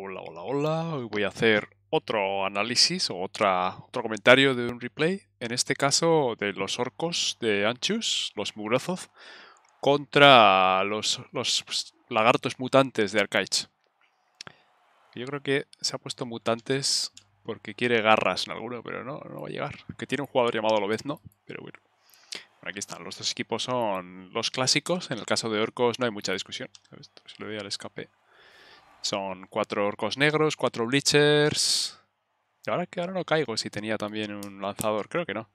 Hola, hola, hola. Hoy voy a hacer otro análisis o otra, otro comentario de un replay. En este caso de los orcos de Anchus, los murazos, contra los, lagartos mutantes de Arcaich. Yo creo que se ha puesto mutantes porque quiere garras en alguno, pero no, no va a llegar. Que tiene un jugador llamado Lobezno, pero bueno. Bueno, aquí están. Los dos equipos son los clásicos. En el caso de orcos no hay mucha discusión. Si le doy al escape son cuatro orcos negros, cuatro bleachers. Y ahora que ahora no caigo si tenía también un lanzador, creo que no.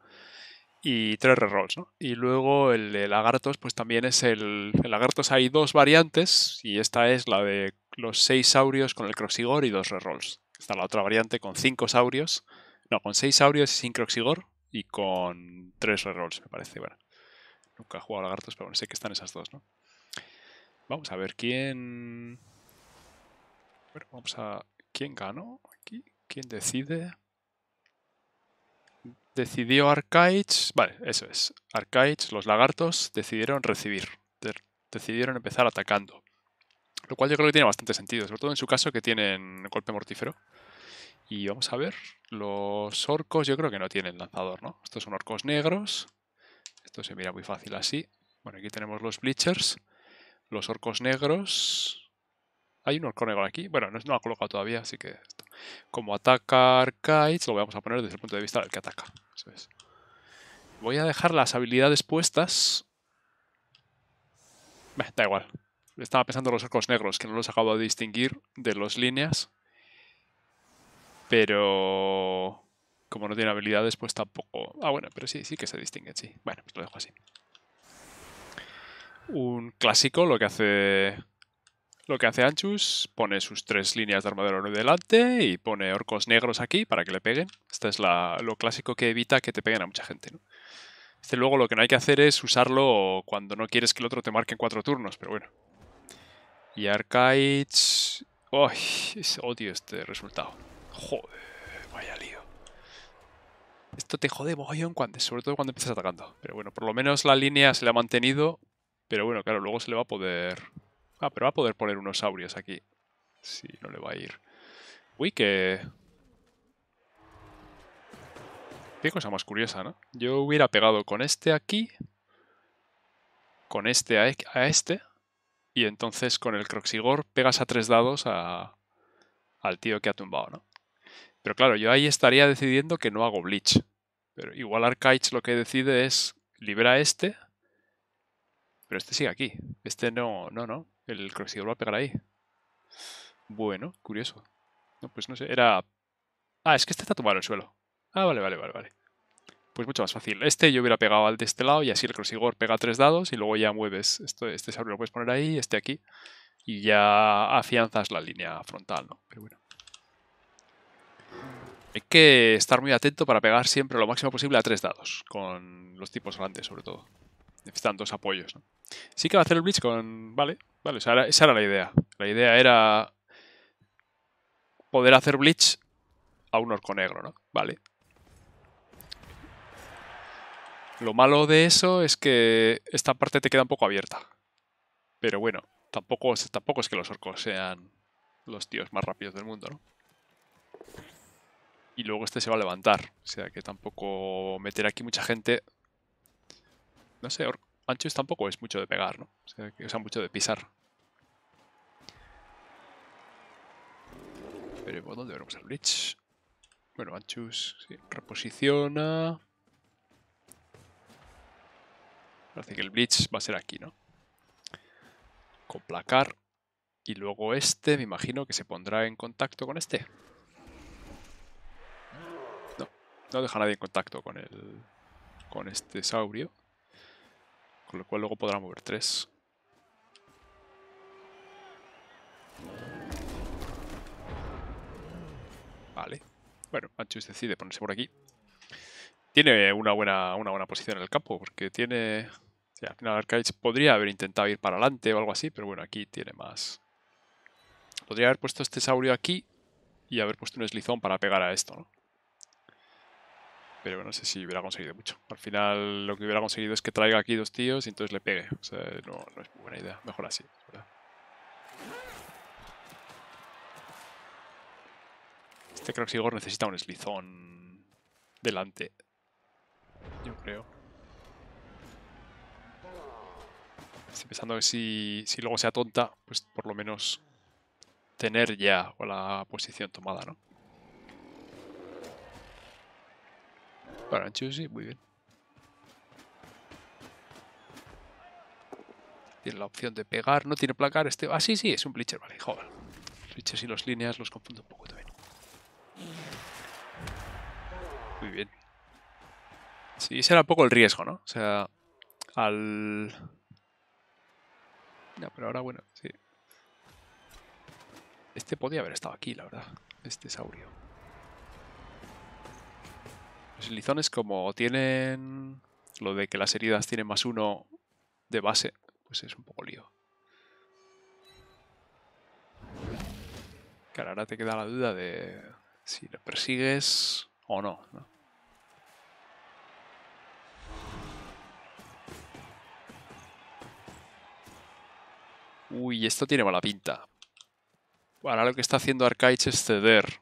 Y tres rerolls, ¿no? Y luego el de lagartos, pues también es el. En lagartos hay dos variantes, y esta es la de los seis saurios con el croxigor y dos rerolls. Está la otra variante con cinco saurios. No, con seis saurios y sin croxigor y con tres rerolls, me parece. Bueno, nunca he jugado a lagartos, pero bueno, sé que están esas dos, ¿no? Vamos a ver quién vamos a... ¿Quién ganó aquí? ¿Quién decide? Decidió Arcaich. Vale, eso es. Arcaich, los lagartos, decidieron recibir. decidieron empezar atacando. Lo cual yo creo que tiene bastante sentido, sobre todo en su caso que tienen golpe mortífero. Y vamos a ver, los orcos yo creo que no tienen lanzador, ¿no? Estos son orcos negros. Esto se mira muy fácil así. Bueno, aquí tenemos los bleachers. Los orcos negros hay un negro aquí. Bueno, no, lo ha colocado todavía, así que... Como atacar Kites, lo vamos a poner desde el punto de vista del que ataca. Voy a dejar las habilidades puestas. da igual. Estaba pensando en los orcos negros, que no los acabo de distinguir de las líneas. Pero... Como no tiene habilidades, pues tampoco... Ah, bueno, pero sí, sí que se distingue, sí. Bueno, pues lo dejo así. Un clásico, lo que hace lo que hace Anchus, pone sus tres líneas de armadura delante y pone orcos negros aquí para que le peguen. Esto es lo clásico que evita que te peguen a mucha gente. ¿no? Este luego lo que no hay que hacer es usarlo cuando no quieres que el otro te marque en cuatro turnos, pero bueno. Y Arcaids... ¡Ay! Odio este resultado. Joder, vaya lío. Esto te jode mogollón, sobre todo cuando empiezas atacando. Pero bueno, por lo menos la línea se le ha mantenido. Pero bueno, claro, luego se le va a poder Ah, pero va a poder poner unos aurios aquí. Si no le va a ir. Uy, que... Qué cosa más curiosa, ¿no? Yo hubiera pegado con este aquí, con este e, a, este, y entonces con el Croxigor pegas a tres dados a, al tío que ha tumbado, ¿no? Pero claro, yo ahí estaría decidiendo que no hago Bleach. Pero igual Arcaich lo que decide es libera a este, pero este sigue aquí. Este no, no, no. El lo va a pegar ahí. Bueno, curioso. No, pues no sé, era... Ah, es que este está tumbado el suelo. Ah, vale, vale, vale, vale. Pues mucho más fácil. Este yo hubiera pegado al de este lado y así el Crosigor pega tres dados y luego ya mueves. este sabre lo puedes poner ahí, este aquí. Y ya afianzas la línea frontal, ¿no? Pero bueno. Hay que estar muy atento para pegar siempre lo máximo posible a tres dados. Con los tipos grandes, sobre todo. Necesitan dos apoyos, ¿no? Sí que va a hacer el blitz con... Vale, Vale, esa era, la idea. La idea era poder hacer Bleach a un orco negro, ¿no? Vale. Lo malo de eso es que esta parte te queda un poco abierta. Pero bueno, tampoco, tampoco es que los orcos sean los tíos más rápidos del mundo, ¿no? Y luego este se va a levantar. O sea que tampoco meter aquí mucha gente. No sé, orco. Anchus tampoco es mucho de pegar, ¿no? O sea, que usa mucho de pisar. Pero dónde veremos el Blitz? Bueno, Anchus sí, reposiciona. Parece que el blitz va a ser aquí, ¿no? Con placar. Y luego este, me imagino que se pondrá en contacto con este. No, no deja a nadie en contacto con el... Con este saurio con lo cual luego podrá mover tres. Vale. Bueno, Manchus decide ponerse por aquí. Tiene una buena, una buena posición en el campo, porque tiene... al final Arcades podría haber intentado ir para adelante o algo así, pero bueno, aquí tiene más... Podría haber puesto este saurio aquí y haber puesto un eslizón para pegar a esto, ¿no? pero no sé si hubiera conseguido mucho. Al final lo que hubiera conseguido es que traiga aquí dos tíos y entonces le pegue. O sea, no, es buena idea. Mejor así, ¿verdad? Este Croxigor necesita un eslizón delante. Yo creo. Estoy pensando que si, si luego sea tonta, pues por lo menos tener ya la posición tomada, ¿no? sí, muy bien. Tiene la opción de pegar, no tiene placar este... Ah, sí, sí, es un bleacher, vale, joder. Bleachers y los líneas los confundo un poco también. Muy bien. Sí, ese era un poco el riesgo, ¿no? O sea, al... No, pero ahora, bueno, sí. Este podía haber estado aquí, la verdad. Este saurio. Los lizones, como tienen lo de que las heridas tienen más uno de base, pues es un poco lío. Claro, ahora te queda la duda de si lo persigues o no, Uy, esto tiene mala pinta. Ahora lo que está haciendo Arcaich es ceder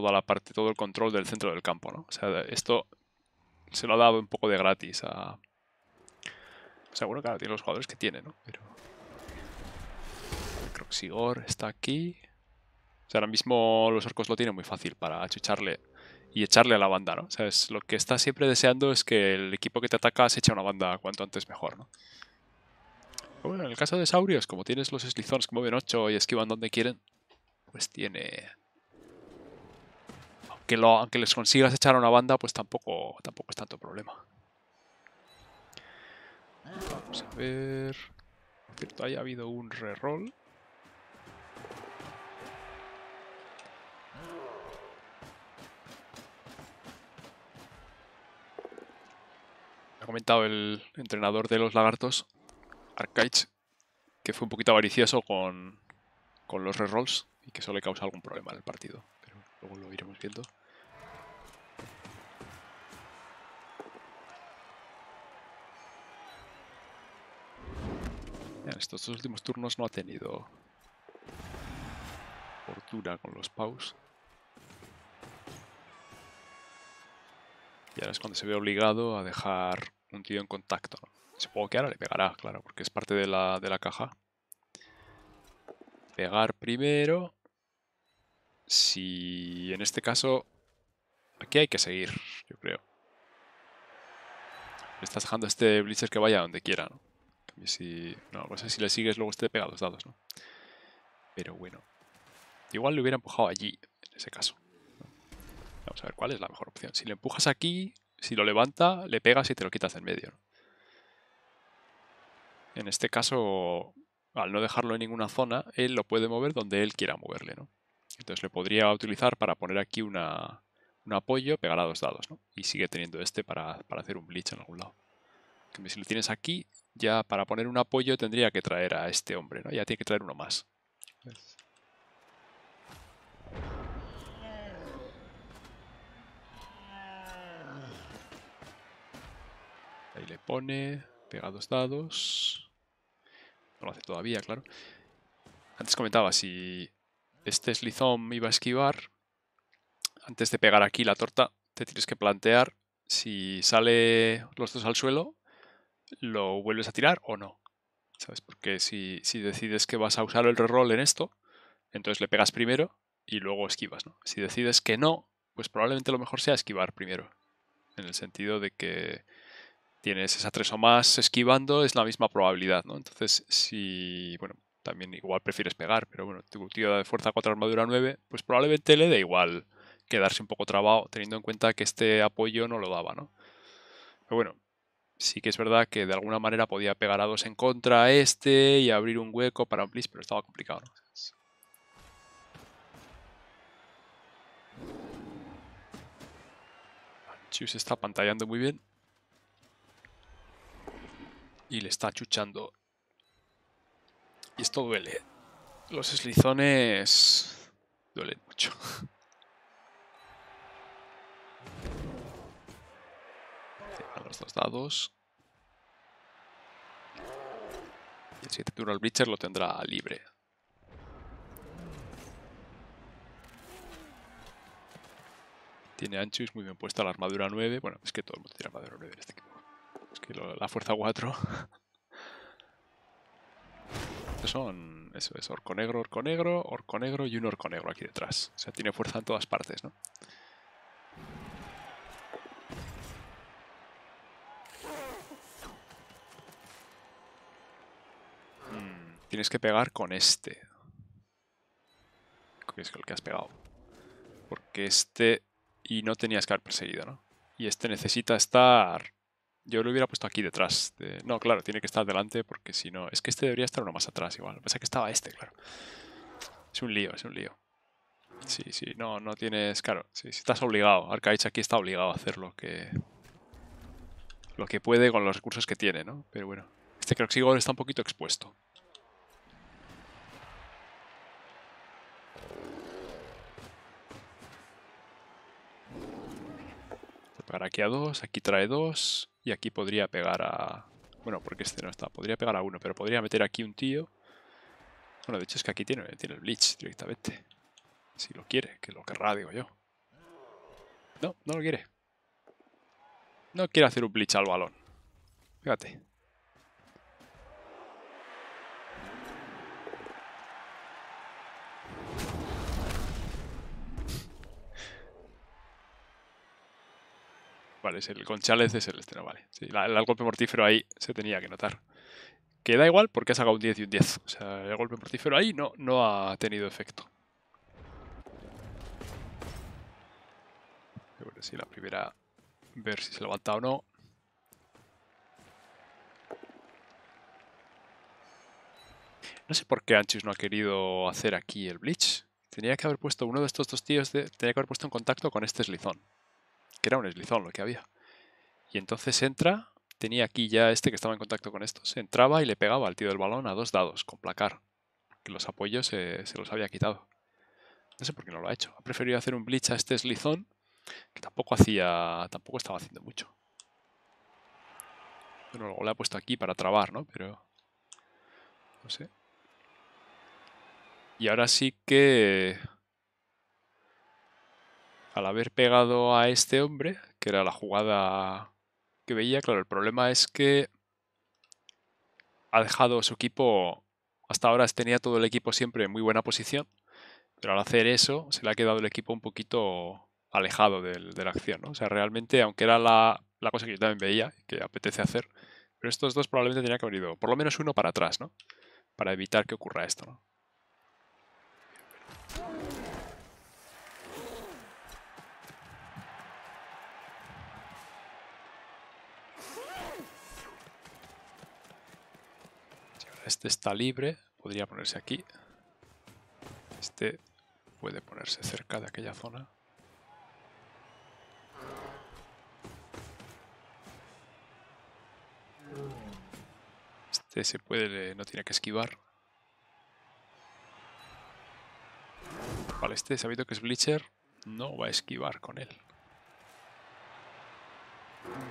la parte, todo el control del centro del campo, ¿no? O sea, esto se lo ha dado un poco de gratis a... O sea, bueno, claro, tiene los jugadores que tiene, ¿no? Pero... Croxigor está aquí. ahora mismo los orcos lo tienen muy fácil para achucharle y echarle a la banda, ¿no? O sea, es lo que está siempre deseando es que el equipo que te ataca se eche a una banda cuanto antes mejor, ¿no? bueno, en el caso de Saurios, como tienes los slizones que mueven 8 y esquivan donde quieren, pues tiene aunque, aunque les consigas echar a una banda, pues tampoco, tampoco es tanto problema. Vamos a ver... Cierto, haya habido un reroll. Ha comentado el entrenador de los lagartos, Arkaich, que fue un poquito avaricioso con, con los rerolls y que eso le causa algún problema en el partido luego lo iremos viendo. En estos dos últimos turnos no ha tenido fortuna con los paus. Y ahora es cuando se ve obligado a dejar un tío en contacto. Supongo que ahora le pegará, claro, porque es parte de la, de la caja. Pegar primero. Si en este caso... Aquí hay que seguir, yo creo. Le estás dejando este Blitzer que vaya donde quiera, ¿no? no, no pues sé si le sigues luego esté pegado los dados, ¿no? Pero bueno. Igual le hubiera empujado allí, en ese caso. Vamos a ver cuál es la mejor opción. Si le empujas aquí, si lo levanta, le pegas y te lo quitas en medio. ¿no? En este caso, al no dejarlo en ninguna zona, él lo puede mover donde él quiera moverle, ¿no? Entonces le podría utilizar para poner aquí una, un apoyo, pegar a dos dados, ¿no? Y sigue teniendo este para, hacer un bleach en algún lado. si lo tienes aquí, ya para poner un apoyo tendría que traer a este hombre, ¿no? Ya tiene que traer uno más. Ahí le pone, pega dos dados. No lo hace todavía, claro. Antes comentaba, si este slizón iba a esquivar. Antes de pegar aquí la torta, te tienes que plantear si sale los dos al suelo, lo vuelves a tirar o no. ¿Sabes? Porque si, decides que vas a usar el roll en esto, entonces le pegas primero y luego esquivas. ¿no? Si decides que no, pues probablemente lo mejor sea esquivar primero. En el sentido de que tienes esa tres o más esquivando, es la misma probabilidad, ¿no? Entonces, si, bueno, también igual prefieres pegar, pero bueno, tu tío de fuerza 4 armadura 9, pues probablemente le da igual quedarse un poco trabajo teniendo en cuenta que este apoyo no lo daba, ¿no? Pero bueno, sí que es verdad que de alguna manera podía pegar a dos en contra a este y abrir un hueco para un blitz, pero estaba complicado, ¿no? está pantallando muy bien. Y le está chuchando y esto duele. Los eslizones duelen mucho. los dos dados. Y el siguiente turno al Breacher lo tendrá libre. Tiene es muy bien puesta la armadura 9. Bueno, es que todo el mundo tiene armadura 9 en este equipo. Es que la fuerza 4 son, eso es, orco negro, orco negro, orco negro y un orco negro aquí detrás. O sea, tiene fuerza en todas partes, ¿no? Hmm, tienes que pegar con este. Que es el que has pegado. Porque este... Y no tenías que haber perseguido, ¿no? Y este necesita estar yo lo hubiera puesto aquí detrás. No, claro, tiene que estar delante porque si no... Es que este debería estar uno más atrás igual. Pasa que estaba este, claro. Es un lío, es un lío. Sí, sí, no, no tienes... Claro, sí, estás obligado. Arcaich aquí está obligado a hacer lo que... Lo que puede con los recursos que tiene, ¿no? Pero bueno. Este Croxigor está un poquito expuesto. aquí a dos, aquí trae dos, y aquí podría pegar a... Bueno, porque este no está, podría pegar a uno, pero podría meter aquí un tío. Bueno, de hecho es que aquí tiene, tiene el Bleach directamente. Si lo quiere, que lo querrá, digo yo. No, no lo quiere. No quiere hacer un Bleach al balón. Fíjate. Vale, es el Gonchales es el estreno, vale. el golpe mortífero ahí se tenía que notar. Queda igual porque ha sacado un 10 y un 10. O sea, el golpe mortífero ahí no, no ha tenido efecto. A la primera, ver si se levanta o no. No sé por qué Anchis no ha querido hacer aquí el Bleach. Tenía que haber puesto uno de estos dos tíos, tenía que haber puesto en contacto con este Slizón que era un deslizón lo que había. Y entonces entra, tenía aquí ya este que estaba en contacto con estos, entraba y le pegaba al tío del balón a dos dados con placar, que los apoyos se los había quitado. No sé por qué no lo ha hecho. Ha preferido hacer un blitz a este deslizón, que tampoco hacía, tampoco estaba haciendo mucho. Bueno, luego le ha puesto aquí para trabar, ¿no? Pero... No sé. Y ahora sí que al haber pegado a este hombre, que era la jugada que veía, claro, el problema es que ha dejado su equipo, hasta ahora tenía todo el equipo siempre en muy buena posición, pero al hacer eso se le ha quedado el equipo un poquito alejado de la acción, ¿no? O sea, realmente, aunque era la, la cosa que yo también veía, que apetece hacer, pero estos dos probablemente tenían que haber ido por lo menos uno para atrás, ¿no? Para evitar que ocurra esto, ¿no? Este está libre, podría ponerse aquí. Este puede ponerse cerca de aquella zona. Este se puede, no tiene que esquivar. Vale, este sabido que es Bleacher, no va a esquivar con él.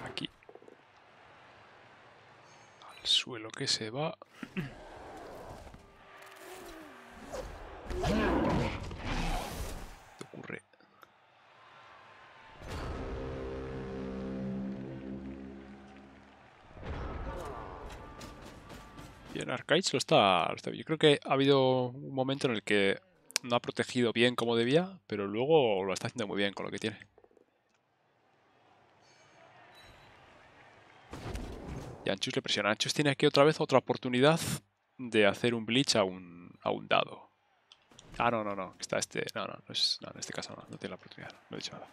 Aquí. Al suelo que se va. ¿Qué ocurre? Bien, Arkhage lo está, está Yo creo que ha habido un momento en el que no ha protegido bien como debía, pero luego lo está haciendo muy bien con lo que tiene. Y Anchus le presiona. Anchus tiene aquí otra vez otra oportunidad de hacer un Bleach a un, a un dado. Ah, no, no, no. Está este. No, no, no, no en este caso no. No tiene la oportunidad. No, he dicho nada.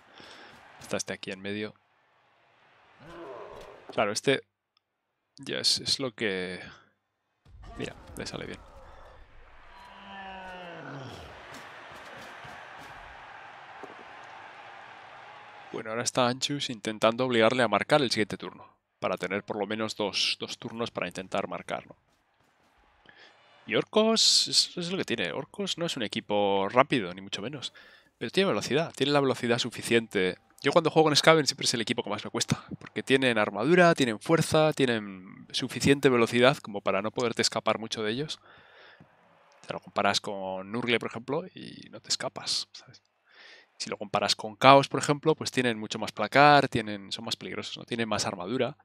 Está este aquí en medio. Claro, este. Ya es lo que. Mira, le sale bien. Bueno, ahora está Anchus intentando obligarle a marcar el siguiente turno, para tener por lo menos dos, dos turnos para intentar marcarlo. Y Orcos es, lo que tiene. Orcos no es un equipo rápido, ni mucho menos. Pero tiene velocidad, tiene la velocidad suficiente yo cuando juego con Skaven siempre es el equipo que más me cuesta, porque tienen armadura, tienen fuerza, tienen suficiente velocidad como para no poderte escapar mucho de ellos. Te lo comparas con Nurgle, por ejemplo, y no te escapas. Si lo comparas con Chaos, por ejemplo, pues tienen mucho más placar, tienen, son más peligrosos, no tienen más armadura.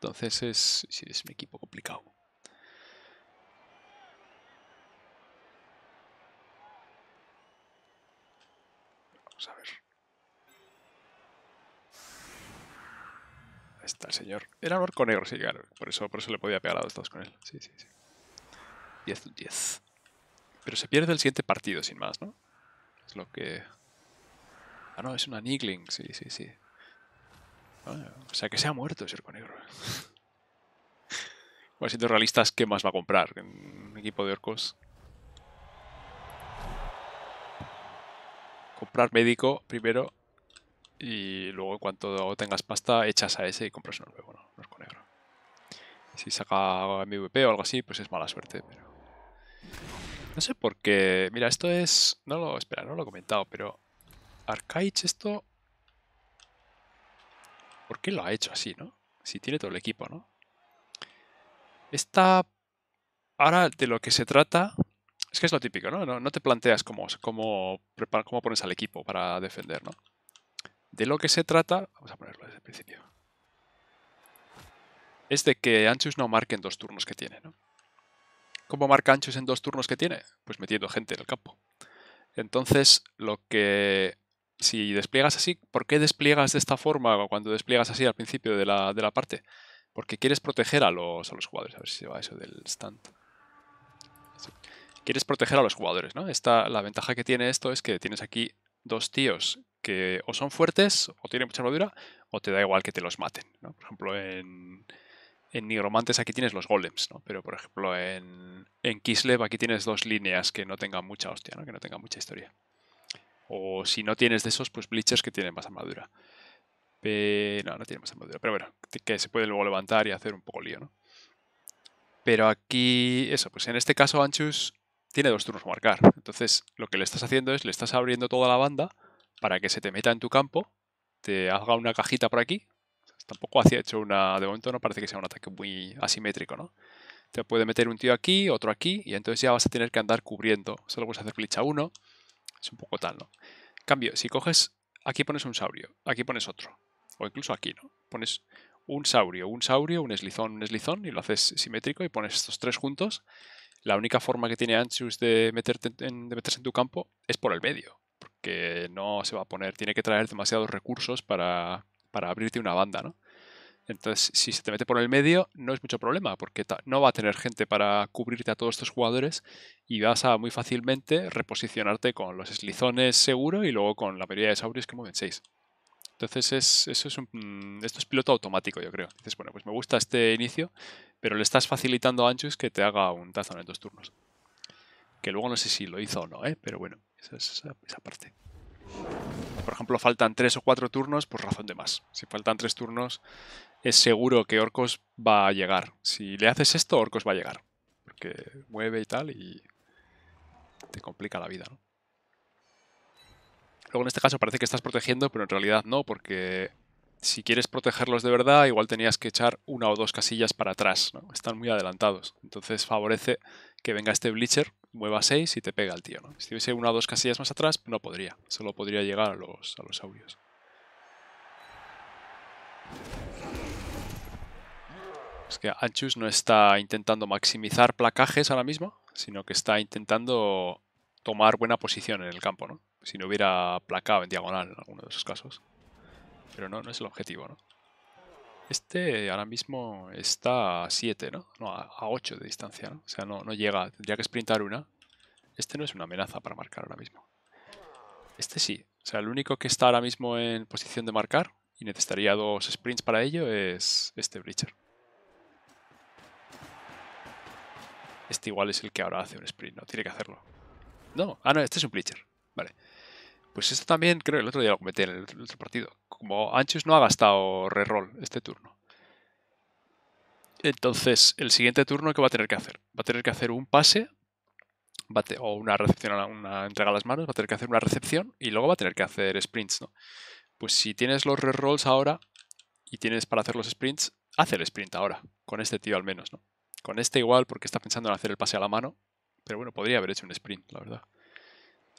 Entonces es, es un equipo complicado. a ver. Ahí está el señor. Era un orco negro, sí, claro. Por eso, por eso le podía pegar a los dos con él. Sí, sí, sí. 10, 10. Pero se pierde el siguiente partido, sin más, ¿no? Es lo que... Ah, no, es una Nigling, sí, sí, sí. Ah, o sea, que se ha muerto ese orco negro. bueno, siendo realistas, ¿qué más va a comprar? Un equipo de orcos comprar médico primero y luego en cuanto tengas pasta echas a ese y compras uno nuevo, ¿no? negro. Si saca MVP o algo así, pues es mala suerte, pero... No sé por qué... Mira, esto es... No lo... Espera, no lo he comentado, pero... Arcaich esto... ¿Por qué lo ha hecho así, no? Si tiene todo el equipo, ¿no? Esta... Ahora, de lo que se trata es que es lo típico, ¿no? No, te planteas cómo, cómo, cómo, pones al equipo para defender, ¿no? De lo que se trata, vamos a ponerlo desde el principio, es de que Anchus no marque en dos turnos que tiene, ¿no? ¿Cómo marca Anchus en dos turnos que tiene? Pues metiendo gente en el campo. Entonces, lo que... Si despliegas así, ¿por qué despliegas de esta forma cuando despliegas así al principio de la, parte? Porque quieres proteger a los, a los jugadores. A ver si se va eso del stand quieres proteger a los jugadores, ¿no? Esta, la ventaja que tiene esto es que tienes aquí dos tíos que o son fuertes, o tienen mucha armadura, o te da igual que te los maten, Por ejemplo, en, en Nigromantes aquí tienes los golems, ¿no? Pero por ejemplo en, en Kislev aquí tienes dos líneas que no tengan mucha hostia, ¿no? Que no tengan mucha historia. O si no tienes de esos, pues Bleachers que tienen más armadura. Pero. No, no tienen más armadura. Pero bueno, que se puede luego levantar y hacer un poco lío, ¿no? Pero aquí, eso, pues en este caso Anchus tiene dos turnos marcar. Entonces, lo que le estás haciendo es, le estás abriendo toda la banda para que se te meta en tu campo, te haga una cajita por aquí. Tampoco hacía hecho una, de momento no parece que sea un ataque muy asimétrico, ¿no? Te puede meter un tío aquí, otro aquí, y entonces ya vas a tener que andar cubriendo. Solo puedes hacer glitch a uno, es un poco tal, ¿no? cambio, si coges, aquí pones un saurio, aquí pones otro, o incluso aquí, ¿no? Pones un saurio, un saurio, un eslizón, un eslizón, y lo haces simétrico y pones estos tres juntos, la única forma que tiene Ansius de, meterte en, meterse en tu campo es por el medio, porque no se va a poner, tiene que traer demasiados recursos para, abrirte una banda, ¿no? Entonces, si se te mete por el medio, no es mucho problema, porque no va a tener gente para cubrirte a todos estos jugadores y vas a muy fácilmente reposicionarte con los eslizones seguro y luego con la mayoría de saurios que mueven 6. Entonces, es, eso es esto es piloto automático, yo creo. Dices, bueno, pues me gusta este inicio, pero le estás facilitando a Anchus que te haga un tazón en dos turnos. Que luego no sé si lo hizo o no, ¿eh? pero bueno, esa es esa, parte. Por ejemplo, faltan tres o cuatro turnos, pues razón de más. Si faltan tres turnos, es seguro que Orcos va a llegar. Si le haces esto, Orcos va a llegar. Porque mueve y tal y te complica la vida, ¿no? Luego en este caso parece que estás protegiendo, pero en realidad no, porque si quieres protegerlos de verdad, igual tenías que echar una o dos casillas para atrás, Están muy adelantados. Entonces favorece que venga este Bleacher, mueva 6 y te pega el tío, Si tuviese una o dos casillas más atrás, no podría. Solo podría llegar a los, a los Es que Anchus no está intentando maximizar placajes ahora mismo, sino que está intentando tomar buena posición en el campo, ¿no? Si no hubiera placado en diagonal en alguno de esos casos. Pero no, no es el objetivo, ¿no? Este ahora mismo está a 7, ¿no? No, a 8 de distancia, ¿no? O sea, no, no llega. Tendría que sprintar una. Este no es una amenaza para marcar ahora mismo. Este sí. O sea, el único que está ahora mismo en posición de marcar y necesitaría dos sprints para ello es este Bleacher. Este igual es el que ahora hace un sprint, ¿no? Tiene que hacerlo. No, ah, no, este es un Bleacher. Vale. Pues esto también creo que el otro día lo cometí en el otro, partido. Como Anchus no ha gastado reroll este turno. Entonces, el siguiente turno, ¿qué va a tener que hacer? Va a tener que hacer un pase o una recepción, una entrega a las manos, va a tener que hacer una recepción y luego va a tener que hacer sprints, ¿no? Pues si tienes los rerolls ahora y tienes para hacer los sprints, haz el sprint ahora, con este tío al menos, ¿no? Con este igual, porque está pensando en hacer el pase a la mano, pero bueno, podría haber hecho un sprint, la verdad.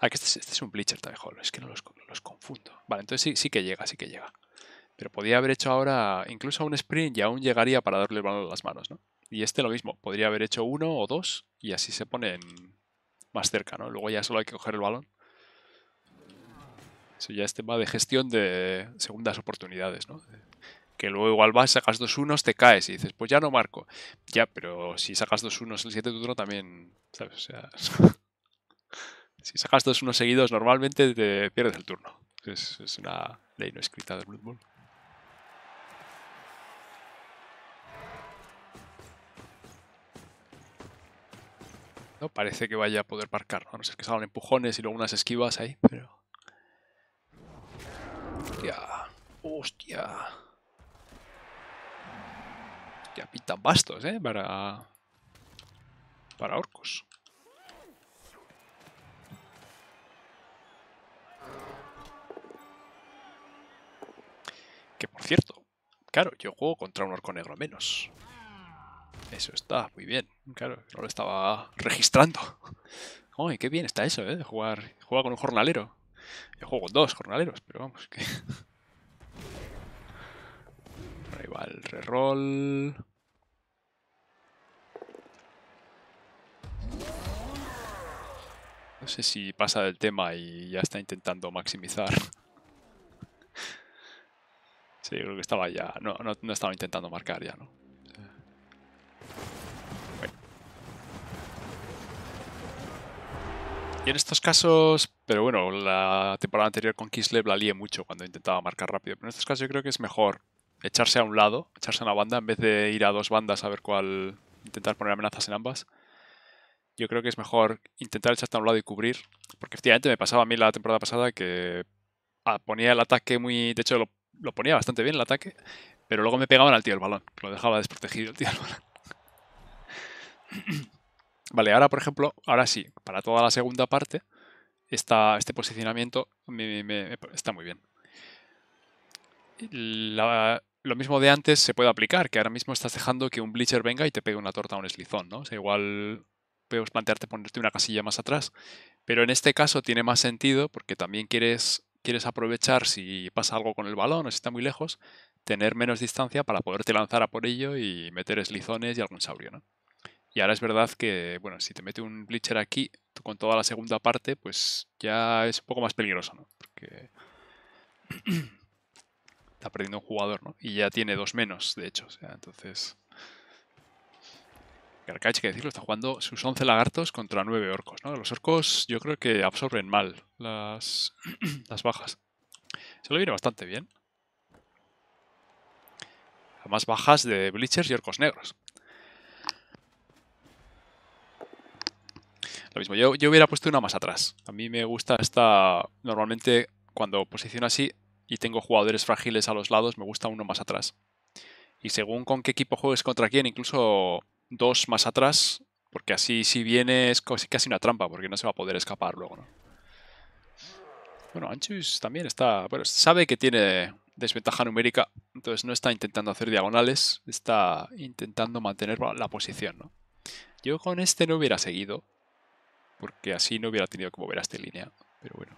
Ah, este, este es un Bleacher Time mejor. es que no los, confundo. Vale, entonces sí, que llega, sí que llega. Pero podría haber hecho ahora incluso un sprint y aún llegaría para darle el balón a las manos, ¿no? Y este lo mismo, podría haber hecho uno o dos y así se ponen más cerca, ¿no? Luego ya solo hay que coger el balón. Eso ya es tema de gestión de segundas oportunidades, ¿no? Que luego igual vas, sacas dos unos, te caes y dices, pues ya no marco. Ya, pero si sacas dos unos el 7 turno también, ¿sabes? O sea... Si sacas dos unos seguidos, normalmente te pierdes el turno. Es, una ley no escrita de Blood Bowl. No parece que vaya a poder parcar, ¿no? no sé, es que salgan empujones y luego unas esquivas ahí, pero... Hostia, hostia. Hostia, pintan bastos, ¿eh? Para... Para orcos. Que por cierto, claro, yo juego contra un orco negro menos. Eso está, muy bien. Claro, no lo estaba registrando. ay qué bien está eso, ¿eh? De jugar, jugar con un jornalero. Yo juego con dos jornaleros, pero vamos, que... Ahí va el reroll... No sé si pasa del tema y ya está intentando maximizar Sí, creo que estaba ya... No, estaba intentando marcar ya, ¿no? Y en estos casos... Pero bueno, la temporada anterior con Kislev la lié mucho cuando intentaba marcar rápido. Pero en estos casos yo creo que es mejor echarse a un lado, echarse a una banda, en vez de ir a dos bandas a ver cuál... Intentar poner amenazas en ambas yo creo que es mejor intentar echarte a un lado y cubrir. Porque efectivamente me pasaba a mí la temporada pasada que ah, ponía el ataque muy. De hecho, lo lo ponía bastante bien el ataque, pero luego me pegaban al tío el balón, lo dejaba desprotegido el tío el balón. vale, ahora por ejemplo, ahora sí, para toda la segunda parte, este posicionamiento me, está muy bien. lo mismo de antes se puede aplicar, que ahora mismo estás dejando que un bleacher venga y te pegue una torta o un eslizón, ¿no? O igual puedes plantearte ponerte una casilla más atrás, pero en este caso tiene más sentido porque también quieres quieres aprovechar si pasa algo con el balón o si está muy lejos, tener menos distancia para poderte lanzar a por ello y meter eslizones y algún saurio, ¿no? Y ahora es verdad que, bueno, si te mete un Bleacher aquí, con toda la segunda parte, pues ya es un poco más peligroso, ¿no? Porque está perdiendo un jugador, ¿no? Y ya tiene dos menos, de hecho. O sea, entonces hay que decirlo, está jugando sus 11 lagartos contra 9 orcos. ¿no? Los orcos yo creo que absorben mal las, bajas. Se lo viene bastante bien. Además bajas de bleachers y orcos negros. Lo mismo, yo, yo hubiera puesto una más atrás. A mí me gusta esta... Normalmente cuando posiciono así y tengo jugadores frágiles a los lados, me gusta uno más atrás. Y según con qué equipo juegues contra quién, incluso dos más atrás, porque así si viene es casi, una trampa, porque no se va a poder escapar luego, ¿no? Bueno, Anchus también está... Bueno, sabe que tiene desventaja numérica, entonces no está intentando hacer diagonales, está intentando mantener la posición, ¿no? Yo con este no hubiera seguido, porque así no hubiera tenido que mover a esta línea, pero bueno.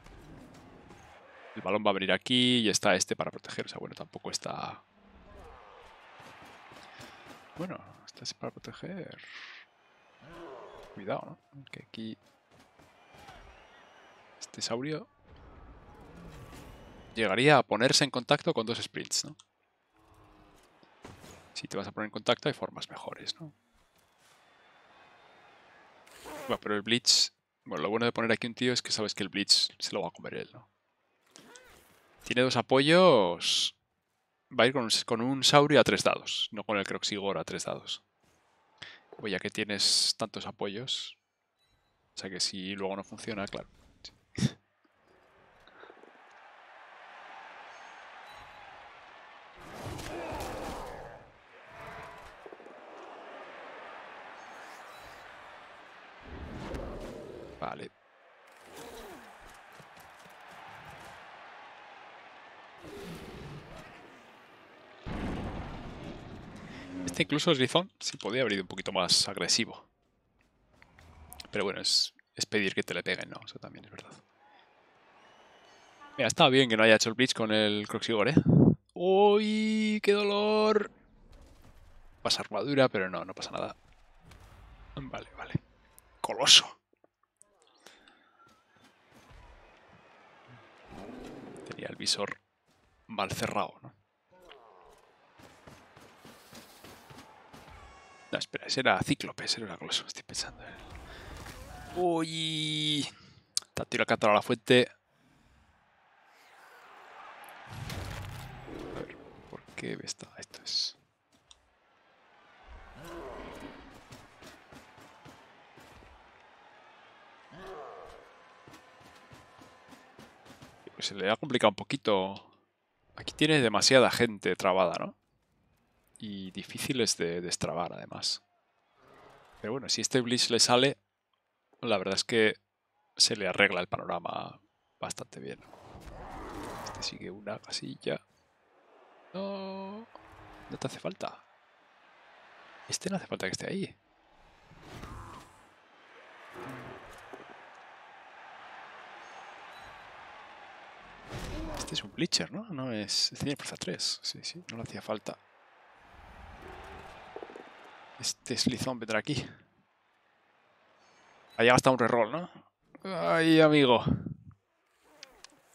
El balón va a venir aquí y está este para proteger, o sea, bueno, tampoco está... Bueno, para proteger. Cuidado, ¿no? Que aquí... Este saurio... Llegaría a ponerse en contacto con dos sprints, ¿no? Si te vas a poner en contacto hay formas mejores, ¿no? Bueno, pero el Blitz... Bueno, lo bueno de poner aquí un tío es que sabes que el Blitz se lo va a comer él, ¿no? Tiene dos apoyos va a ir con, un saurio a tres dados, no con el Croxigor a tres dados. Oye, pues ya que tienes tantos apoyos, o sea que si luego no funciona, claro. incluso rifón sí podía haber ido un poquito más agresivo. Pero bueno, es, pedir que te le peguen, ¿no? Eso también es verdad. Mira, está bien que no haya hecho el blitz con el Croxigor, ¿eh? ¡Uy! ¡Qué dolor! Pasa armadura, pero no, no pasa nada. Vale, vale. Coloso. Tenía el visor mal cerrado, ¿no? No, espera, ese era Cíclope, ese era Glossos. estoy pensando. Uy. Está tiro a a la fuente. A ver, ¿por qué está? Esto es. Pues se le ha complicado un poquito. Aquí tiene demasiada gente trabada, ¿no? y difíciles de destrabar además. Pero bueno, si este Blitz le sale, la verdad es que se le arregla el panorama bastante bien. Este sigue una casilla. No, no te hace falta. Este no hace falta que esté ahí. Este es un Bleacher, ¿no? No es... Tiene fuerza 3. Sí, sí, no le hacía falta. Este slizón vendrá aquí. Ahí gastado un reroll, ¿no? Ay, amigo.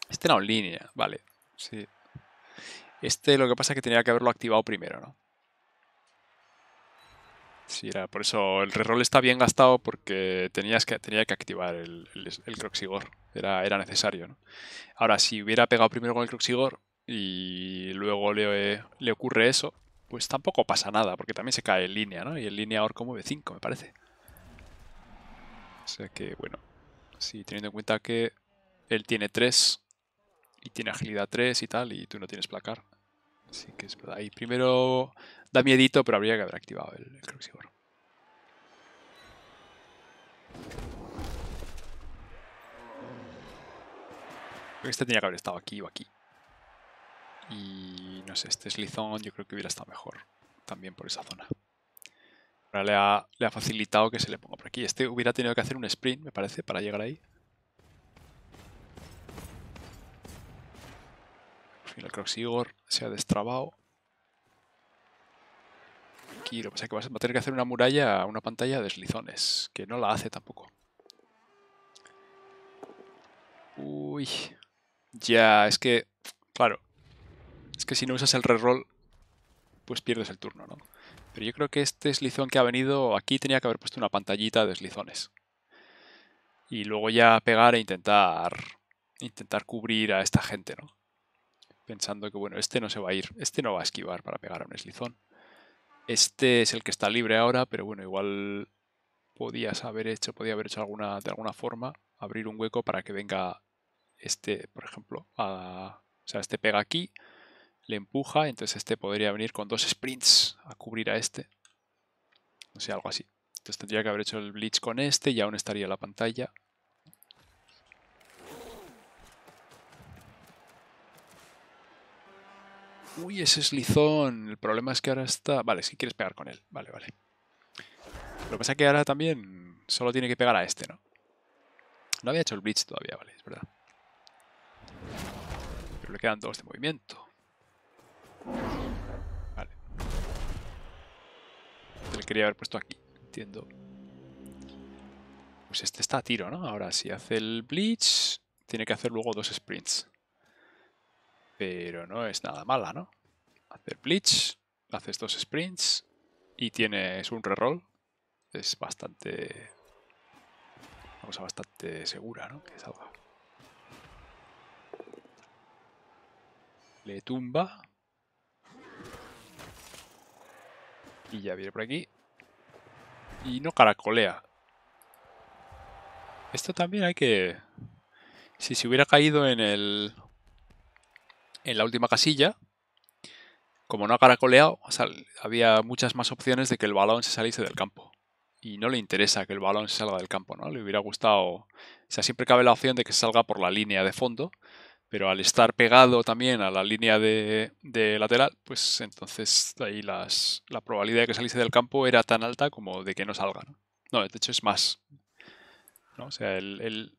Este era en línea, vale. Sí. Este lo que pasa es que tenía que haberlo activado primero, ¿no? Sí, era por eso el reroll está bien gastado porque tenías que, tenía que activar el, el, Croxigor. Era, era necesario, ¿no? Ahora, si hubiera pegado primero con el Croxigor y luego le, le ocurre eso, pues tampoco pasa nada, porque también se cae en línea, ¿no? Y el línea Orco mueve 5, me parece. O sea que, bueno, sí, teniendo en cuenta que él tiene 3 y tiene agilidad 3 y tal, y tú no tienes placar. Así que es verdad. Ahí primero da miedito, pero habría que haber activado el, el Este tenía que haber estado aquí o aquí. Y no sé, este slizón yo creo que hubiera estado mejor también por esa zona. Ahora le ha, facilitado que se le ponga por aquí. Este hubiera tenido que hacer un sprint, me parece, para llegar ahí. Al final el se ha destrabado. Aquí lo que pasa es que va a tener que hacer una muralla, una pantalla de slizones, que no la hace tampoco. Uy. Ya, es que, claro, que si no usas el reroll, pues pierdes el turno, ¿no? Pero yo creo que este slizón que ha venido aquí tenía que haber puesto una pantallita de slizones Y luego ya pegar e intentar, intentar cubrir a esta gente, ¿no? Pensando que, bueno, este no se va a ir, este no va a esquivar para pegar a un slizón Este es el que está libre ahora, pero bueno, igual podías haber hecho, podía haber hecho alguna, de alguna forma, abrir un hueco para que venga este, por ejemplo, a, o sea, este pega aquí, le empuja, entonces este podría venir con dos sprints a cubrir a este. No sé, sea, algo así. Entonces tendría que haber hecho el blitz con este y aún estaría la pantalla. Uy, ese es Lizón. El problema es que ahora está... Vale, si quieres pegar con él. Vale, vale. Lo que pasa es que ahora también solo tiene que pegar a este, ¿no? No había hecho el blitz todavía, vale, es verdad. Pero le quedan dos de movimiento. Vale. le quería haber puesto aquí, entiendo. Pues este está a tiro, ¿no? Ahora, si hace el Bleach, tiene que hacer luego dos sprints. Pero no es nada mala, ¿no? Hacer Bleach, haces dos sprints y tienes un reroll. Es bastante... Vamos a bastante segura, ¿no? Que salga. Le tumba. Y ya viene por aquí. Y no caracolea. Esto también hay que... Si se hubiera caído en el... En la última casilla, como no ha caracoleado, había muchas más opciones de que el balón se saliese del campo. Y no le interesa que el balón se salga del campo, ¿no? Le hubiera gustado... O sea, siempre cabe la opción de que salga por la línea de fondo, pero al estar pegado también a la línea de, lateral, pues entonces ahí las, la probabilidad de que saliese del campo era tan alta como de que no salga. No, de hecho es más. O sea, él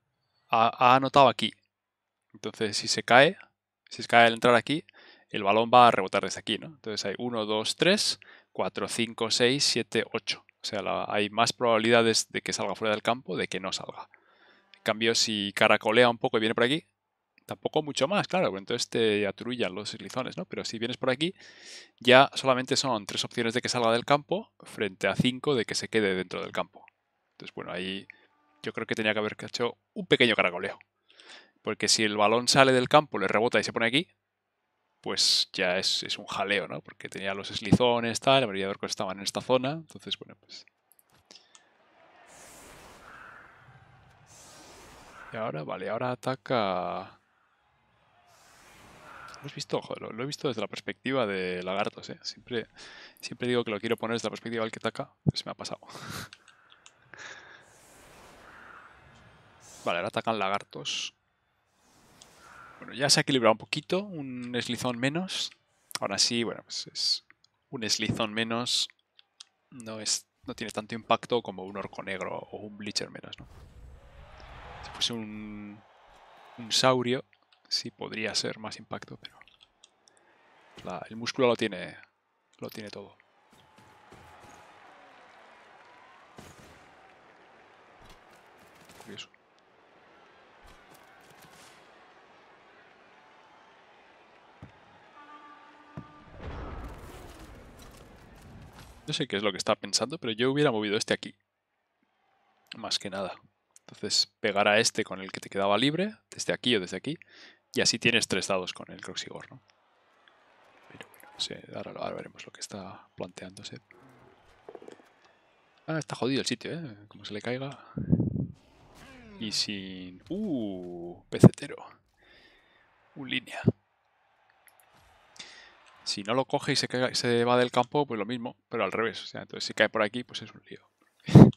ha, anotado aquí. Entonces si se cae, si se cae al entrar aquí, el balón va a rebotar desde aquí. ¿no? Entonces hay 1, 2, 3, 4, 5, 6, 7, 8. O sea, hay más probabilidades de que salga fuera del campo de que no salga. En cambio, si caracolea un poco y viene por aquí, tampoco mucho más, claro, entonces te atrullan los eslizones, ¿no? Pero si vienes por aquí, ya solamente son tres opciones de que salga del campo frente a cinco de que se quede dentro del campo. Entonces, bueno, ahí yo creo que tenía que haber hecho un pequeño caracoleo. Porque si el balón sale del campo, le rebota y se pone aquí, pues ya es, es un jaleo, ¿no? Porque tenía los eslizones, tal, la mayoría de orcos estaban en esta zona, entonces, bueno, pues... Y ahora, vale, ahora ataca... Lo he visto, lo, he visto desde la perspectiva de lagartos, eh. Siempre, siempre digo que lo quiero poner desde la perspectiva del que ataca, pero se me ha pasado. Vale, ahora atacan lagartos. Bueno, ya se ha equilibrado un poquito, un eslizón menos. Ahora sí, bueno, pues es un eslizón menos. No, es, no tiene tanto impacto como un orco negro o un bleacher menos, ¿no? Si puse un, un saurio, sí podría ser más impacto, pero el músculo lo tiene, lo tiene todo. Curioso. No sé qué es lo que está pensando, pero yo hubiera movido este aquí. Más que nada. Entonces pegar a este con el que te quedaba libre, desde aquí o desde aquí, y así tienes tres dados con el Croxigor, ¿no? Pero bueno, sí, ahora, ahora, veremos lo que está planteándose. Ah, está jodido el sitio, ¿eh? Como se le caiga. Y sin... ¡Uh! Pecetero. Un línea. Si no lo coge y se, se va del campo, pues lo mismo, pero al revés. O sea, entonces si cae por aquí, pues es un lío.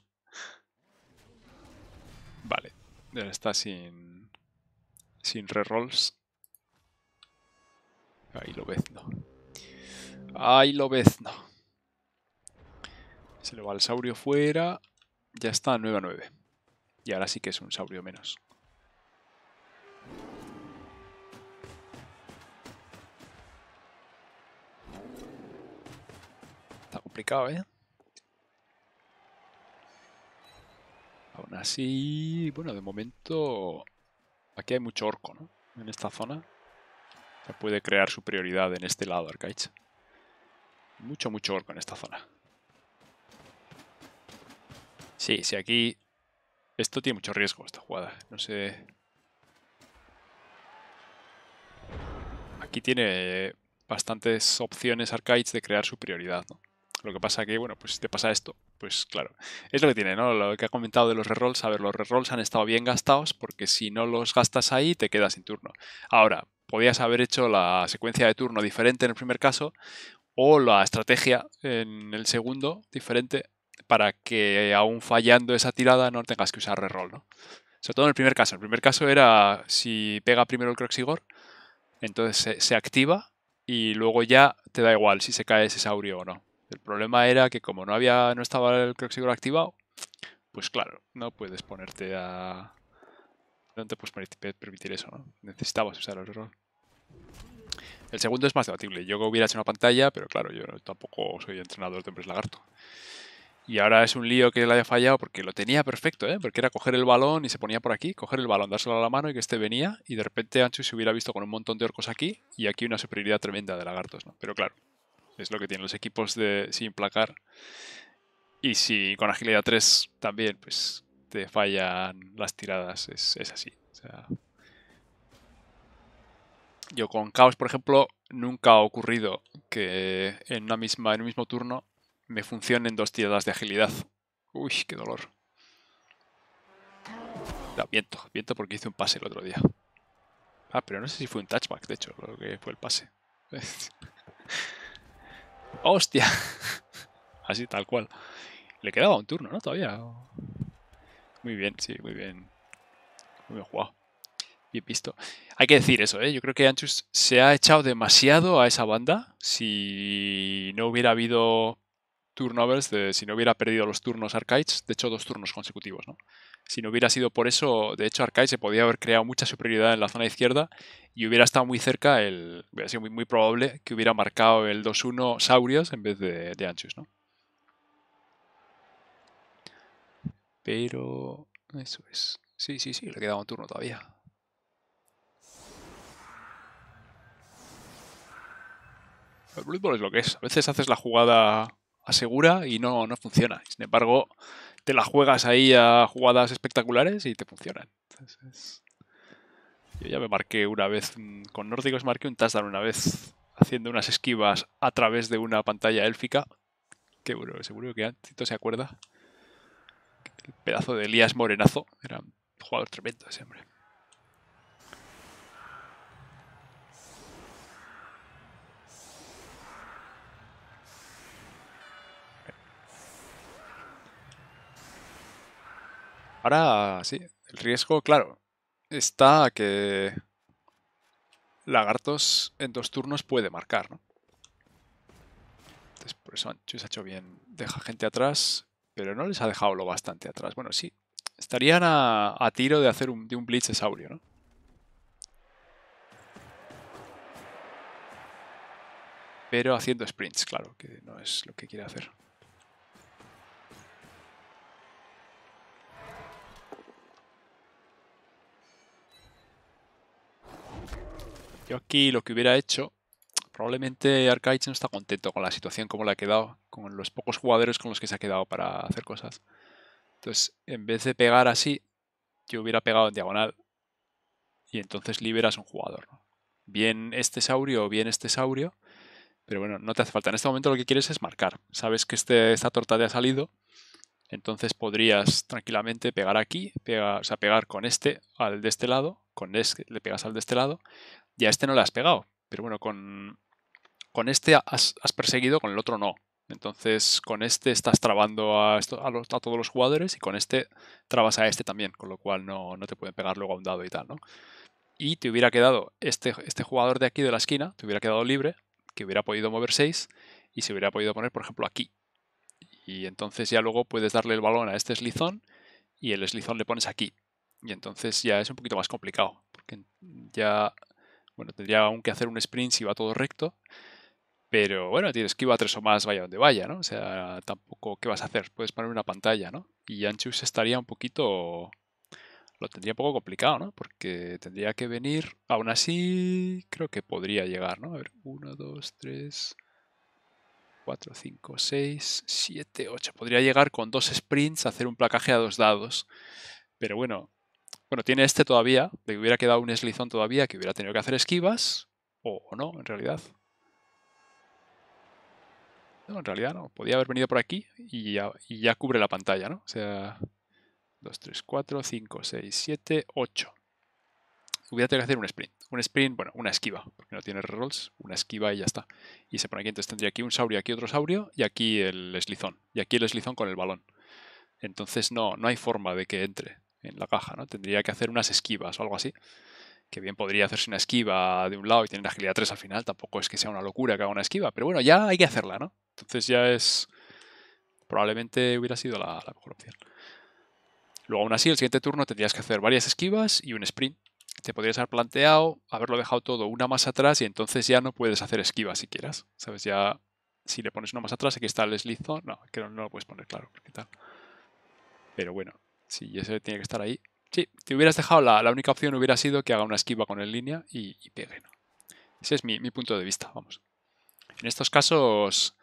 vale. Está sin, sin rerolls. Ahí lo no. Ahí lo no. Se le va el saurio fuera. Ya está 9 a 9. Y ahora sí que es un saurio menos. Está complicado, ¿eh? Aún así, bueno, de momento Aquí hay mucho orco, ¿no? En esta zona. Se puede crear superioridad en este lado, Arcaich. Mucho, mucho orco en esta zona. Sí, si sí, aquí... Esto tiene mucho riesgo, esta jugada. No sé... Aquí tiene bastantes opciones Arcaids de crear superioridad, ¿no? Lo que pasa que, bueno, pues si te pasa esto, pues claro, es lo que tiene, Lo que ha comentado de los rerolls, a ver, los rerolls han estado bien gastados porque si no los gastas ahí te quedas sin turno. Ahora, podías haber hecho la secuencia de turno diferente en el primer caso o la estrategia en el segundo diferente para que aún fallando esa tirada no tengas que usar reroll, ¿no? Sobre todo en el primer caso. En el primer caso era si pega primero el Croxigor, entonces se, se activa y luego ya te da igual si se cae ese saurio o no. El problema era que como no había, no estaba el Croxigor activado, pues claro, no puedes ponerte a. No te puedes permitir eso, ¿no? Necesitabas usar el error. El segundo es más debatible. Yo hubiera hecho una pantalla, pero claro, yo tampoco soy entrenador de hombres lagarto. Y ahora es un lío que le haya fallado porque lo tenía perfecto, ¿eh? porque era coger el balón y se ponía por aquí, coger el balón, dárselo a la mano y que este venía y de repente Ancho se hubiera visto con un montón de orcos aquí y aquí una superioridad tremenda de lagartos. ¿no? Pero claro, es lo que tienen los equipos de, sin placar. Y si con agilidad 3 también, pues te fallan las tiradas. Es, así. yo con Caos, por ejemplo, nunca ha ocurrido que en, misma, en un mismo turno me funcionen dos tiradas de agilidad. Uy, qué dolor. No, viento, viento porque hice un pase el otro día. Ah, pero no sé si fue un touchback, de hecho, lo que fue el pase. ¡Hostia! Así, tal cual. Le quedaba un turno, ¿no? Todavía. Muy bien, sí, muy bien. Muy bien jugado. Bien visto. Hay que decir eso, ¿eh? Yo creo que Anchus se ha echado demasiado a esa banda. Si no hubiera habido turnovers, si no hubiera perdido los turnos Arcades, de hecho dos turnos consecutivos, ¿no? Si no hubiera sido por eso, de hecho, Arcai se podía haber creado mucha superioridad en la zona izquierda y hubiera estado muy cerca, el, hubiera sido muy, probable que hubiera marcado el 2-1 Saurios en vez de, de Anchus, ¿no? Pero... Eso es. Sí, sí, sí, le queda un turno todavía. El Blood es lo que es. A veces haces la jugada asegura y no, no funciona. Sin embargo, te la juegas ahí a jugadas espectaculares y te funcionan. yo ya me marqué una vez, mm, con nórdicos marqué un touchdown una vez haciendo unas esquivas a través de una pantalla élfica. Que bueno, seguro que Antito se acuerda. El pedazo de Elías Morenazo era un jugador tremendo ese hombre Ahora sí, el riesgo, claro, está a que Lagartos en dos turnos puede marcar, ¿no? Entonces, por eso se ha hecho bien. Deja gente atrás, pero no les ha dejado lo bastante atrás. Bueno, sí, estarían a, tiro de hacer un, de un Blitz Saurio, ¿no? Pero haciendo sprints, claro, que no es lo que quiere hacer. aquí lo que hubiera hecho, probablemente Arcaich no está contento con la situación como le ha quedado, con los pocos jugadores con los que se ha quedado para hacer cosas. Entonces, en vez de pegar así, yo hubiera pegado en diagonal y entonces liberas un jugador. Bien este saurio o bien este saurio, pero bueno, no te hace falta. En este momento lo que quieres es marcar. Sabes que este, esta torta te ha salido, entonces podrías tranquilamente pegar aquí, o sea, pegar con este al de este lado, con este le pegas al de este lado, y a este no le has pegado. Pero bueno, con, con este has, perseguido, con el otro no. Entonces, con este estás trabando a, todos los jugadores y con este trabas a este también, con lo cual no, te pueden pegar luego a un dado y tal, ¿no? Y te hubiera quedado, este, este jugador de aquí de la esquina, te hubiera quedado libre, que hubiera podido mover 6 y se hubiera podido poner, por ejemplo, aquí. Y entonces ya luego puedes darle el balón a este slizón y el slizón le pones aquí. Y entonces ya es un poquito más complicado, porque ya bueno, tendría aún que hacer un sprint si va todo recto, pero bueno, tienes que ir a tres o más, vaya donde vaya, ¿no? O sea, tampoco, ¿qué vas a hacer? Puedes poner una pantalla, ¿no? Y Anchus estaría un poquito... Lo tendría un poco complicado, ¿no? Porque tendría que venir... Aún así, creo que podría llegar, ¿no? A ver, 1, 2, 3, 4, 5, 6, 7, 8. Podría llegar con dos sprints a hacer un placaje a dos dados. Pero bueno, bueno, tiene este todavía, de que hubiera quedado un eslizón todavía, que hubiera tenido que hacer esquivas, o, no, en realidad. No, en realidad no. Podía haber venido por aquí y ya, cubre la pantalla, ¿no? O sea, 2, 3, 4, 5, 6, 7, 8. Hubiera tenido que hacer un sprint. Un sprint, bueno, una esquiva, porque no tiene rolls, una esquiva y ya está. Y se pone aquí, entonces tendría aquí un saurio, aquí otro saurio y aquí el eslizón. Y aquí el eslizón con el balón. Entonces no, no hay forma de que entre en la caja, ¿no? Tendría que hacer unas esquivas o algo así. Que bien podría hacerse una esquiva de un lado y tener agilidad 3 al final, tampoco es que sea una locura que haga una esquiva, pero bueno, ya hay que hacerla, ¿no? Entonces ya es... Probablemente hubiera sido la, mejor opción. Luego aún así, el siguiente turno tendrías que hacer varias esquivas y un sprint. Te podrías haber planteado haberlo dejado todo una más atrás y entonces ya no puedes hacer esquivas si quieras. ¿Sabes? Ya si le pones una más atrás, aquí está el slizo. No, que no, lo puedes poner, claro. qué tal. Pero bueno, Sí, ese tiene que estar ahí. Sí, te hubieras dejado la, única opción hubiera sido que haga una esquiva con el línea y, y pegue. Ese es mi, punto de vista, vamos. En estos casos,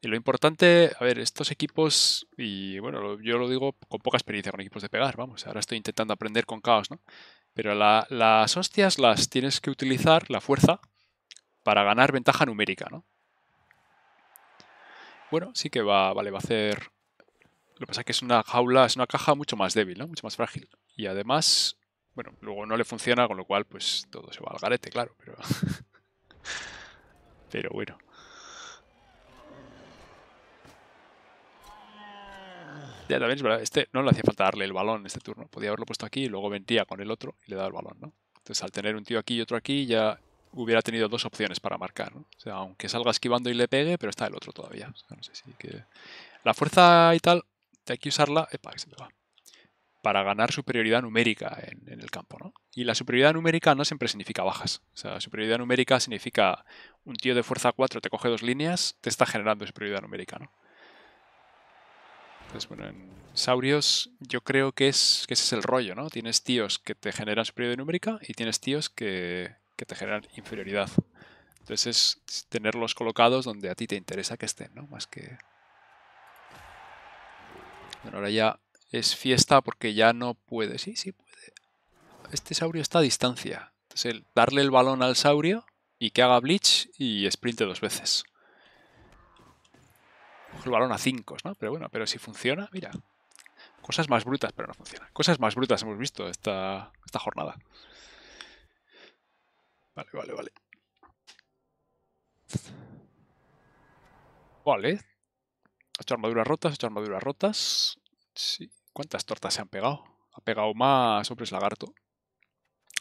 eh, lo importante, a ver, estos equipos, y bueno, yo lo digo con poca experiencia con equipos de pegar, vamos, ahora estoy intentando aprender con caos, ¿no? Pero las hostias las tienes que utilizar, la fuerza, para ganar ventaja numérica, ¿no? Bueno, sí que va, vale, va a hacer lo que pasa es que es una jaula, es una caja mucho más débil, ¿no? Mucho más frágil. Y además, bueno, luego no le funciona, con lo cual, pues todo se va al garete, claro, pero. pero bueno. Ya también es verdad, este no le hacía falta darle el balón en este turno. Podía haberlo puesto aquí y luego vendría con el otro y le daba el balón, ¿no? Entonces al tener un tío aquí y otro aquí ya hubiera tenido dos opciones para marcar, ¿no? O sea, aunque salga esquivando y le pegue, pero está el otro todavía. no sé si que... La fuerza y tal hay que usarla epa, eh, para ganar superioridad numérica en, el campo. ¿no? Y la superioridad numérica no siempre significa bajas. O sea, superioridad numérica significa un tío de fuerza 4 te coge dos líneas, te está generando superioridad numérica. ¿no? Entonces, bueno, en Saurios yo creo que, es, ese es el rollo, ¿no? Tienes tíos que te generan superioridad numérica y tienes tíos que, que te generan inferioridad. Entonces es tenerlos colocados donde a ti te interesa que estén, ¿no? Más que bueno, ahora ya es fiesta porque ya no puede. Sí, sí puede. Este saurio está a distancia. Entonces, darle el balón al saurio y que haga Bleach y sprinte dos veces. Coge el balón a 5, ¿no? Pero bueno, pero si funciona, mira. Cosas más brutas, pero no funciona. Cosas más brutas hemos visto esta, esta jornada. Vale, vale, vale. Vale, hecho armaduras rotas, hecho armaduras rotas. Sí. ¿Cuántas tortas se han pegado? Ha pegado más hombres lagarto.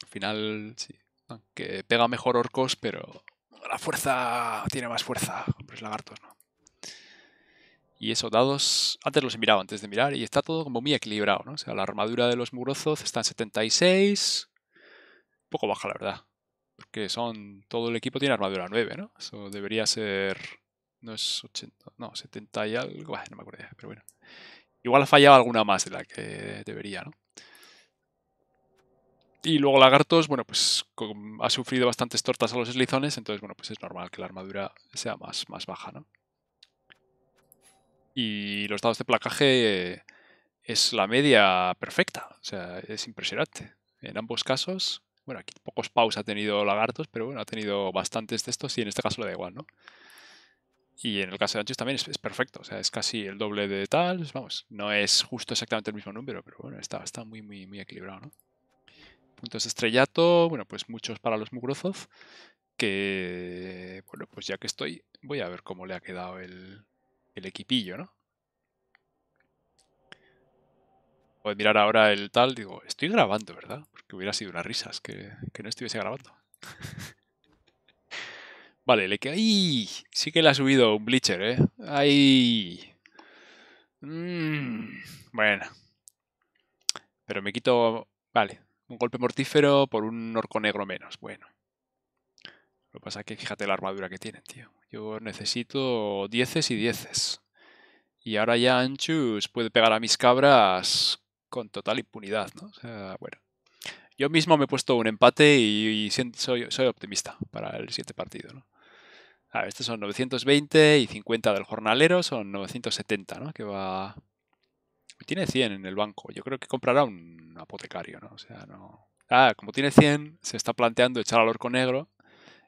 Al final, sí. Aunque pega mejor orcos, pero la fuerza tiene más fuerza. Hombres lagartos, ¿no? Y esos dados, antes los he mirado, antes de mirar, y está todo como muy equilibrado, ¿no? O sea, la armadura de los murozos está en 76. Un poco baja, la verdad. Porque son. Todo el equipo tiene armadura 9, ¿no? Eso debería ser no es 80, no, 70 y algo, ah, no me acuerdo ya, pero bueno. Igual ha fallado alguna más de la que debería, ¿no? Y luego Lagartos, bueno, pues ha sufrido bastantes tortas a los eslizones, entonces, bueno, pues es normal que la armadura sea más, más baja, ¿no? Y los dados de placaje eh, es la media perfecta, o sea, es impresionante. En ambos casos, bueno, aquí pocos paus ha tenido Lagartos, pero bueno, ha tenido bastantes de estos y en este caso lo da igual, ¿no? Y en el caso de Anchos también es, perfecto, o sea, es casi el doble de tal, vamos, no es justo exactamente el mismo número, pero bueno, está, está muy, muy, muy equilibrado, ¿no? Puntos de estrellato, bueno, pues muchos para los Mugrozov, que, bueno, pues ya que estoy, voy a ver cómo le ha quedado el, el equipillo, ¿no? a mirar ahora el tal, digo, estoy grabando, ¿verdad? Porque hubiera sido unas risas que, que no estuviese grabando. Vale, le queda... ¡Ay! Sí que le ha subido un Bleacher, ¿eh? ¡Ay! Mm, bueno. Pero me quito... Vale, un golpe mortífero por un orco negro menos. Bueno. Lo que pasa es que fíjate la armadura que tienen, tío. Yo necesito dieces y dieces. Y ahora ya Anchus puede pegar a mis cabras con total impunidad, ¿no? O sea, bueno. Yo mismo me he puesto un empate y, soy, soy, optimista para el siguiente partido, ¿no? A ver, estos son 920 y 50 del jornalero son 970, ¿no? Que va... Tiene 100 en el banco. Yo creo que comprará un apotecario, ¿no? O sea, no... Ah, como tiene 100, se está planteando echar al orco negro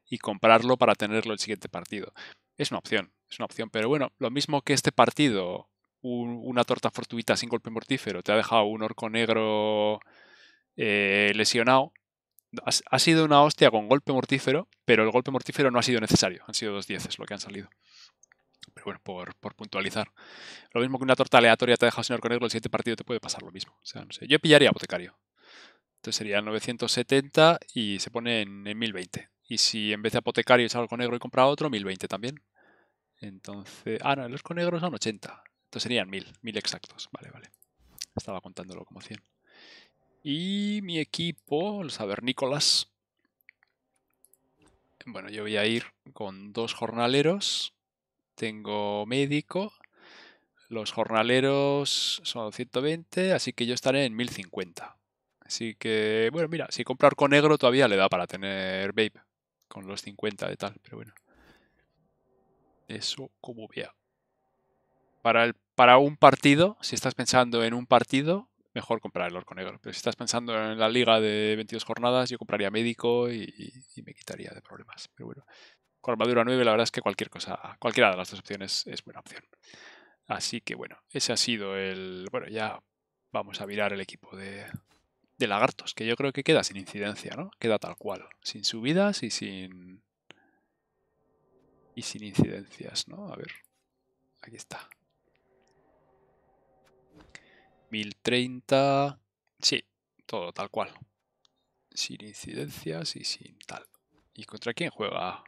y comprarlo para tenerlo el siguiente partido. Es una opción, es una opción. Pero bueno, lo mismo que este partido, una torta fortuita sin golpe mortífero, te ha dejado un orco negro eh, lesionado, ha sido una hostia con golpe mortífero, pero el golpe mortífero no ha sido necesario. Han sido dos dieces lo que han salido. Pero bueno, por, puntualizar. Lo mismo que una torta aleatoria te deja el señor con negro, el siguiente partido te puede pasar lo mismo. Yo pillaría apotecario. Entonces sería 970 y se pone en, 1020. Y si en vez de apotecario salgo con negro y compra otro, 1020 también. Entonces. Ah, no, los Conegros son 80. Entonces serían 1000, 1000 exactos. Vale, vale. Estaba contándolo como 100. Y mi equipo, los Avernícolas. Bueno, yo voy a ir con dos jornaleros. Tengo médico. Los jornaleros son 120, así que yo estaré en 1050. Así que, bueno, mira, si comprar con negro todavía le da para tener Babe. Con los 50 de tal, pero bueno. Eso como vea. Para, el, para un partido, si estás pensando en un partido, mejor comprar el Orco Negro. Pero si estás pensando en la liga de 22 jornadas, yo compraría médico y, me quitaría de problemas. Pero bueno, con armadura 9 la verdad es que cualquier cosa, cualquiera de las dos opciones es buena opción. Así que bueno, ese ha sido el... Bueno, ya vamos a mirar el equipo de, de lagartos, que yo creo que queda sin incidencia, ¿no? Queda tal cual, sin subidas y sin... Y sin incidencias, ¿no? A ver, aquí está. 1030. Sí, todo tal cual. Sin incidencias y sin tal. ¿Y contra quién juega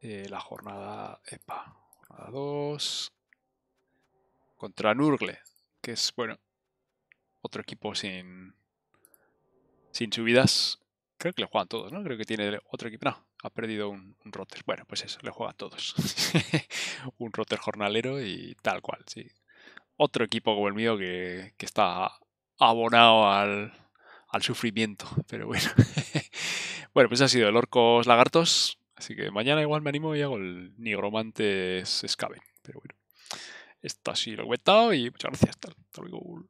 eh, la jornada? Epa, jornada 2. Contra Nurgle, que es, bueno, otro equipo sin, sin subidas. Creo que le juegan todos, ¿no? Creo que tiene otro equipo. No, ha perdido un, roter. Bueno, pues eso, le a todos. un roter jornalero y tal cual, sí otro equipo como el mío que, está abonado al, sufrimiento. Pero bueno. bueno, pues ha sido el Orcos Lagartos. Así que mañana igual me animo y hago el Nigromantes Escabe. Pero bueno. Esto así lo he comentado y muchas gracias. Hasta luego.